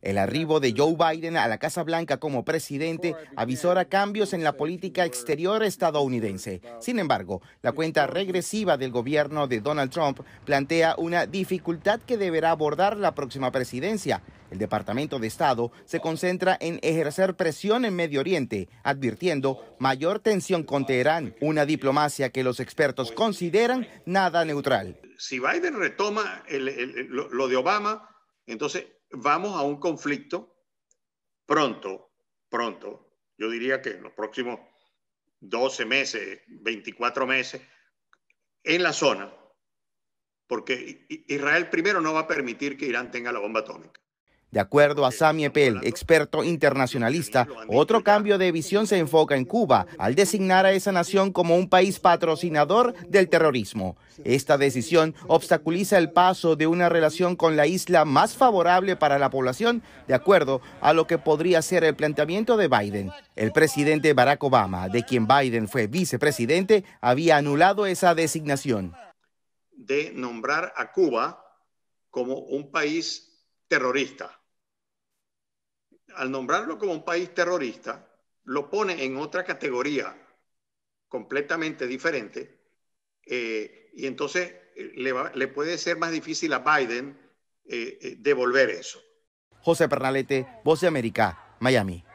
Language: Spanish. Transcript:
El arribo de Joe Biden a la Casa Blanca como presidente avisora cambios en la política exterior estadounidense. Sin embargo, la cuenta regresiva del gobierno de Donald Trump plantea una dificultad que deberá abordar la próxima presidencia. El Departamento de Estado se concentra en ejercer presión en Medio Oriente, advirtiendo mayor tensión con Teherán, una diplomacia que los expertos consideran nada neutral. Si Biden retoma lo de Obama, entonces, vamos a un conflicto pronto, pronto, yo diría que en los próximos 12 meses, 24 meses, en la zona, porque Israel primero no va a permitir que Irán tenga la bomba atómica. De acuerdo a Sami Epel, experto internacionalista, otro cambio de visión se enfoca en Cuba al designar a esa nación como un país patrocinador del terrorismo. Esta decisión obstaculiza el paso de una relación con la isla más favorable para la población, de acuerdo a lo que podría ser el planteamiento de Biden. El presidente Barack Obama, de quien Biden fue vicepresidente, había anulado esa designación. De nombrar a Cuba como un país terrorista al nombrarlo como un país terrorista, lo pone en otra categoría completamente diferente. Eh, y entonces eh, le, puede ser más difícil a Biden eh, devolver eso. José Pernalete, Voz de América, Miami.